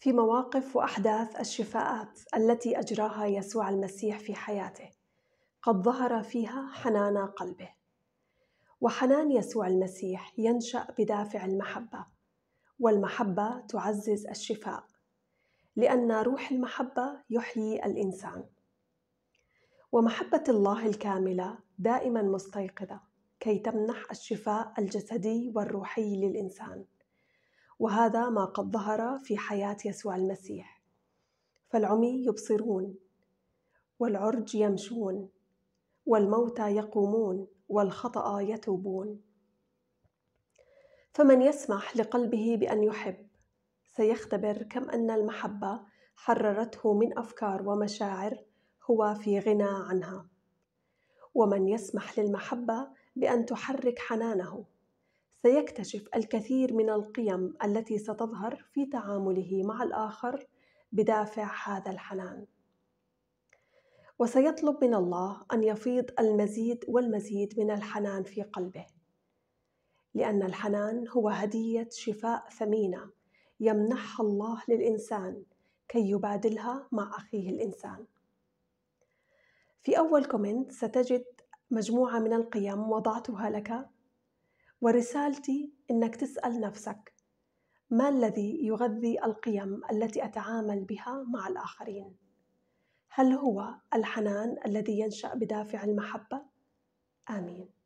في مواقف واحداث الشفاءات التي اجراها يسوع المسيح في حياته قد ظهر فيها حنان قلبه وحنان يسوع المسيح ينشا بدافع المحبه والمحبه تعزز الشفاء لان روح المحبه يحيي الانسان ومحبه الله الكامله دائما مستيقظه كي تمنح الشفاء الجسدي والروحي للانسان وهذا ما قد ظهر في حياة يسوع المسيح فالعمي يبصرون والعرج يمشون والموتى يقومون والخطأ يتوبون فمن يسمح لقلبه بأن يحب سيختبر كم أن المحبة حررته من أفكار ومشاعر هو في غنى عنها ومن يسمح للمحبة بأن تحرك حنانه سيكتشف الكثير من القيم التي ستظهر في تعامله مع الآخر بدافع هذا الحنان وسيطلب من الله أن يفيض المزيد والمزيد من الحنان في قلبه لأن الحنان هو هدية شفاء ثمينة يمنحها الله للإنسان كي يبادلها مع أخيه الإنسان في أول كومنت ستجد مجموعة من القيم وضعتها لك ورسالتي انك تسال نفسك ما الذي يغذي القيم التي اتعامل بها مع الاخرين هل هو الحنان الذي ينشا بدافع المحبه امين